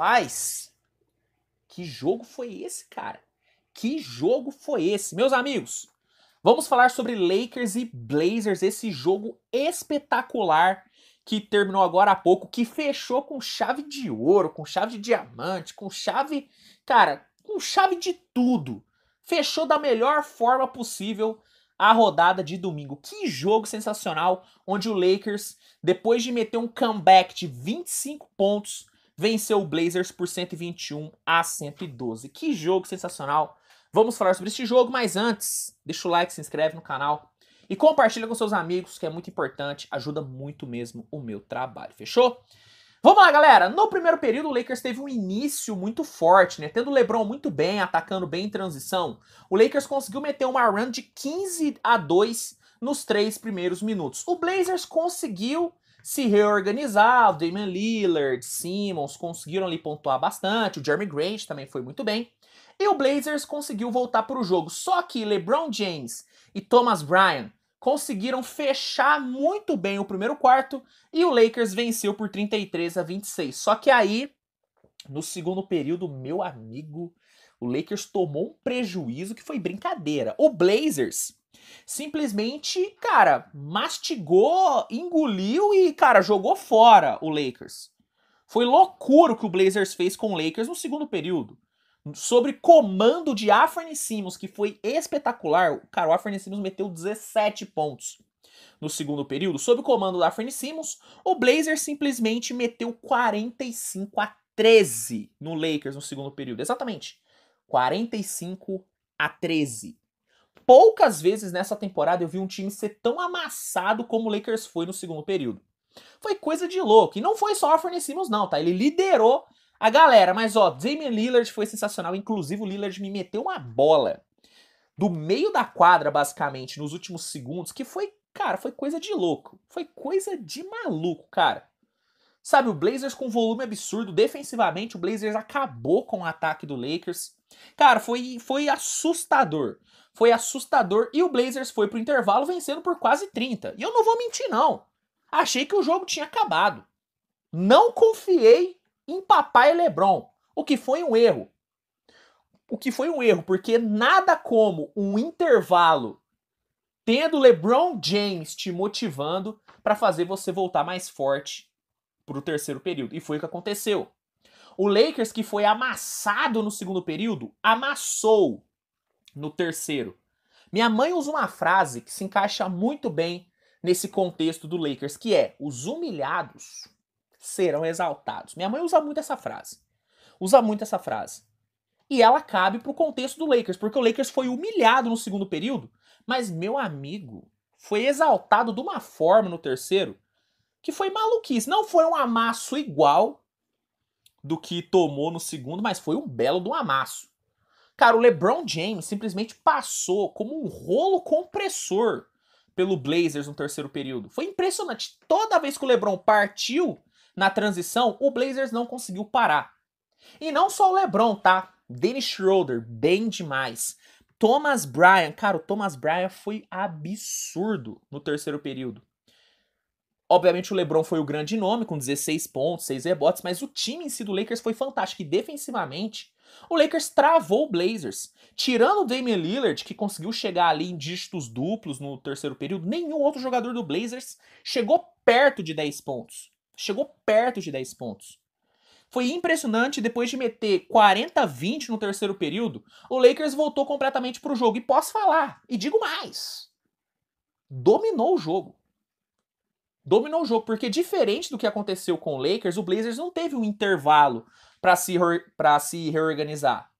Rapaz, que jogo foi esse, cara? Que jogo foi esse? Meus amigos, vamos falar sobre Lakers e Blazers, esse jogo espetacular que terminou agora há pouco, que fechou com chave de ouro, com chave de diamante, com chave, cara, com chave de tudo. Fechou da melhor forma possível a rodada de domingo. Que jogo sensacional, onde o Lakers, depois de meter um comeback de 25 pontos venceu o Blazers por 121 a 112. Que jogo sensacional! Vamos falar sobre este jogo, mas antes, deixa o like, se inscreve no canal e compartilha com seus amigos, que é muito importante, ajuda muito mesmo o meu trabalho, fechou? Vamos lá, galera! No primeiro período, o Lakers teve um início muito forte, né? Tendo o LeBron muito bem, atacando bem em transição, o Lakers conseguiu meter uma run de 15 a 2 nos três primeiros minutos. O Blazers conseguiu se reorganizar. O Damian Lillard, Simmons conseguiram ali pontuar bastante. O Jeremy Grant também foi muito bem. E o Blazers conseguiu voltar para o jogo. Só que LeBron James e Thomas Bryan conseguiram fechar muito bem o primeiro quarto e o Lakers venceu por 33 a 26. Só que aí, no segundo período, meu amigo, o Lakers tomou um prejuízo que foi brincadeira. O Blazers Simplesmente, cara, mastigou, engoliu e, cara, jogou fora o Lakers. Foi loucura o que o Blazers fez com o Lakers no segundo período. Sobre comando de Afrani Simmons, que foi espetacular. Cara, o Afrani Simmons meteu 17 pontos no segundo período. Sob o comando da Afrani Simmons, o Blazers simplesmente meteu 45 a 13 no Lakers no segundo período. Exatamente. 45 a 13 poucas vezes nessa temporada eu vi um time ser tão amassado como o Lakers foi no segundo período. Foi coisa de louco. E não foi só o Anthony Simmons, não, tá? Ele liderou a galera. Mas, ó, Damian Lillard foi sensacional. Inclusive, o Lillard me meteu uma bola do meio da quadra, basicamente, nos últimos segundos, que foi, cara, foi coisa de louco. Foi coisa de maluco, cara. Sabe, o Blazers com volume absurdo defensivamente, o Blazers acabou com o ataque do Lakers. Cara, foi, foi assustador. Foi assustador e o Blazers foi pro intervalo vencendo por quase 30. E eu não vou mentir não. Achei que o jogo tinha acabado. Não confiei em Papai LeBron, o que foi um erro. O que foi um erro, porque nada como um intervalo tendo LeBron James te motivando para fazer você voltar mais forte para o terceiro período. E foi o que aconteceu. O Lakers, que foi amassado no segundo período, amassou no terceiro. Minha mãe usa uma frase que se encaixa muito bem nesse contexto do Lakers, que é: os humilhados serão exaltados. Minha mãe usa muito essa frase. Usa muito essa frase. E ela cabe para o contexto do Lakers, porque o Lakers foi humilhado no segundo período, mas meu amigo foi exaltado de uma forma no terceiro que foi maluquice. Não foi um amasso igual do que tomou no segundo, mas foi um belo do amasso. Cara, o LeBron James simplesmente passou como um rolo compressor pelo Blazers no terceiro período. Foi impressionante. Toda vez que o LeBron partiu na transição, o Blazers não conseguiu parar. E não só o LeBron, tá? Dennis Schroeder, bem demais. Thomas Bryan, cara, o Thomas Bryan foi absurdo no terceiro período. Obviamente o LeBron foi o grande nome, com 16 pontos, 6 rebotes, mas o time em si do Lakers foi fantástico. E defensivamente, o Lakers travou o Blazers. Tirando o Damian Lillard, que conseguiu chegar ali em dígitos duplos no terceiro período, nenhum outro jogador do Blazers chegou perto de 10 pontos. Chegou perto de 10 pontos. Foi impressionante, depois de meter 40-20 no terceiro período, o Lakers voltou completamente para o jogo. E posso falar, e digo mais: dominou o jogo dominou o jogo, porque diferente do que aconteceu com o Lakers, o Blazers não teve um intervalo para se para se reorganizar.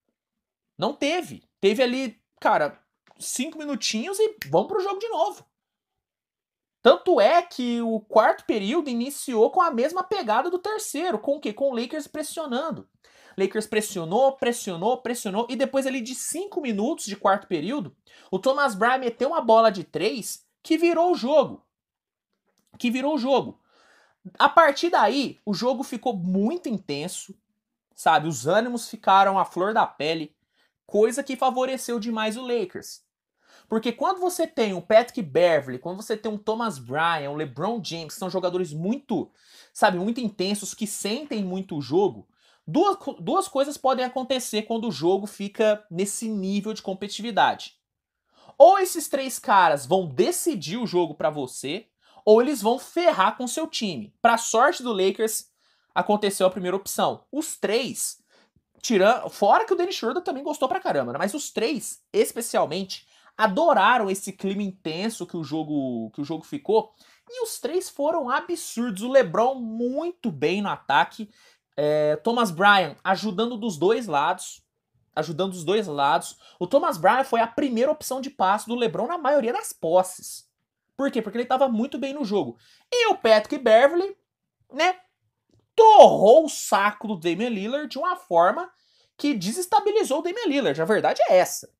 Não teve. Teve ali, cara, cinco minutinhos e vamos pro jogo de novo. Tanto é que o quarto período iniciou com a mesma pegada do terceiro, com o quê? Com o Lakers pressionando. Lakers pressionou, pressionou, pressionou e depois ali de cinco minutos de quarto período, o Thomas Bryant meteu uma bola de três que virou o jogo que virou o jogo. A partir daí, o jogo ficou muito intenso, sabe? Os ânimos ficaram à flor da pele, coisa que favoreceu demais o Lakers. Porque quando você tem um Patrick Beverly, quando você tem um Thomas Bryan, um LeBron James, que são jogadores muito, sabe, muito intensos, que sentem muito o jogo, duas, duas coisas podem acontecer quando o jogo fica nesse nível de competitividade. Ou esses três caras vão decidir o jogo para você, ou eles vão ferrar com seu time. Para sorte do Lakers, aconteceu a primeira opção. Os três, tirando, fora que o Dennis Schroeder também gostou pra caramba, né? mas os três, especialmente, adoraram esse clima intenso que o jogo que o jogo ficou. E os três foram absurdos. O LeBron muito bem no ataque. É, Thomas Bryan ajudando dos dois lados. Ajudando dos dois lados. O Thomas Bryan foi a primeira opção de passe do LeBron na maioria das posses. Por quê? Porque ele estava muito bem no jogo. E o Patrick Beverly, né, torrou o saco do Damian Lillard de uma forma que desestabilizou o Damian Lillard. A verdade é essa.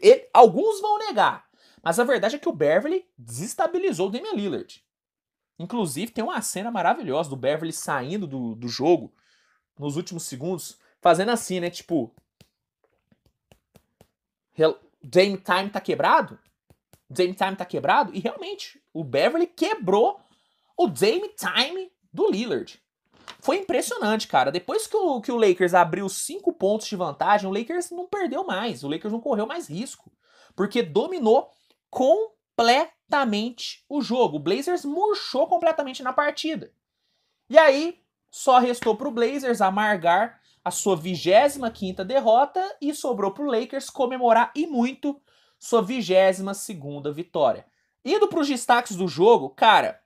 Ele, alguns vão negar, mas a verdade é que o Beverly desestabilizou o Damian Lillard. Inclusive, tem uma cena maravilhosa do Beverly saindo do, do jogo nos últimos segundos, fazendo assim, né? Tipo. Game time tá quebrado? Jamie Time tá quebrado. E realmente, o Beverly quebrou o Jamie Time do Lillard. Foi impressionante, cara. Depois que o, que o Lakers abriu cinco pontos de vantagem, o Lakers não perdeu mais. O Lakers não correu mais risco. Porque dominou completamente o jogo. O Blazers murchou completamente na partida. E aí, só restou pro Blazers amargar a sua 25 quinta derrota e sobrou pro Lakers comemorar e muito sua 22ª vitória. Indo para os destaques do jogo, cara,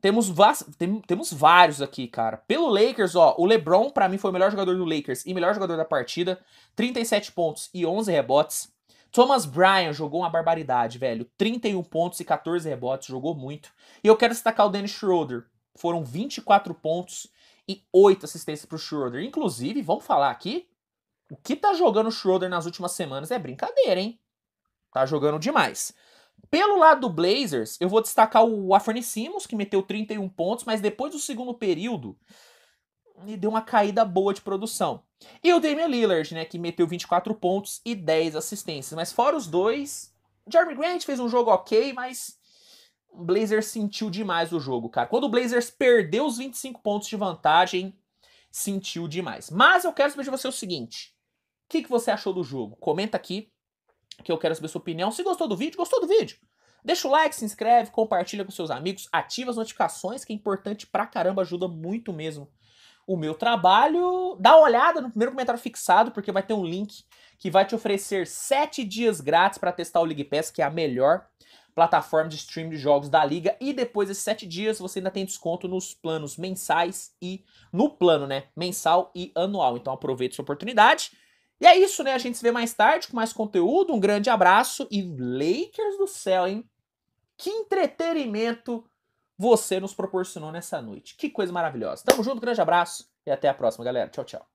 temos, tem, temos vários aqui, cara. Pelo Lakers, ó, o LeBron para mim foi o melhor jogador do Lakers e melhor jogador da partida, 37 pontos e 11 rebotes. Thomas Bryan jogou uma barbaridade, velho. 31 pontos e 14 rebotes, jogou muito. E eu quero destacar o Dennis Schroeder. Foram 24 pontos e 8 assistências pro Schroeder. Inclusive, vamos falar aqui, o que tá jogando o Schroeder nas últimas semanas é brincadeira, hein? Tá jogando demais. Pelo lado do Blazers, eu vou destacar o Simons que meteu 31 pontos, mas depois do segundo período, ele deu uma caída boa de produção. E o Damian Lillard, né, que meteu 24 pontos e 10 assistências. Mas fora os dois, Jeremy Grant fez um jogo ok, mas o Blazers sentiu demais o jogo, cara. Quando o Blazers perdeu os 25 pontos de vantagem, sentiu demais. Mas eu quero saber de você o seguinte. O que, que você achou do jogo? Comenta aqui que eu quero saber sua opinião. Se gostou do vídeo, gostou do vídeo? Deixa o like, se inscreve, compartilha com seus amigos, ativa as notificações, que é importante pra caramba, ajuda muito mesmo o meu trabalho. Dá uma olhada no primeiro comentário fixado, porque vai ter um link que vai te oferecer 7 dias grátis para testar o League Pass, que é a melhor plataforma de stream de jogos da liga. E depois desses 7 dias você ainda tem desconto nos planos mensais e no plano, né? Mensal e anual. Então aproveita essa oportunidade. E é isso, né? A gente se vê mais tarde com mais conteúdo. Um grande abraço e Lakers do céu, hein? Que entretenimento você nos proporcionou nessa noite. Que coisa maravilhosa. Tamo junto, grande abraço e até a próxima, galera. Tchau, tchau.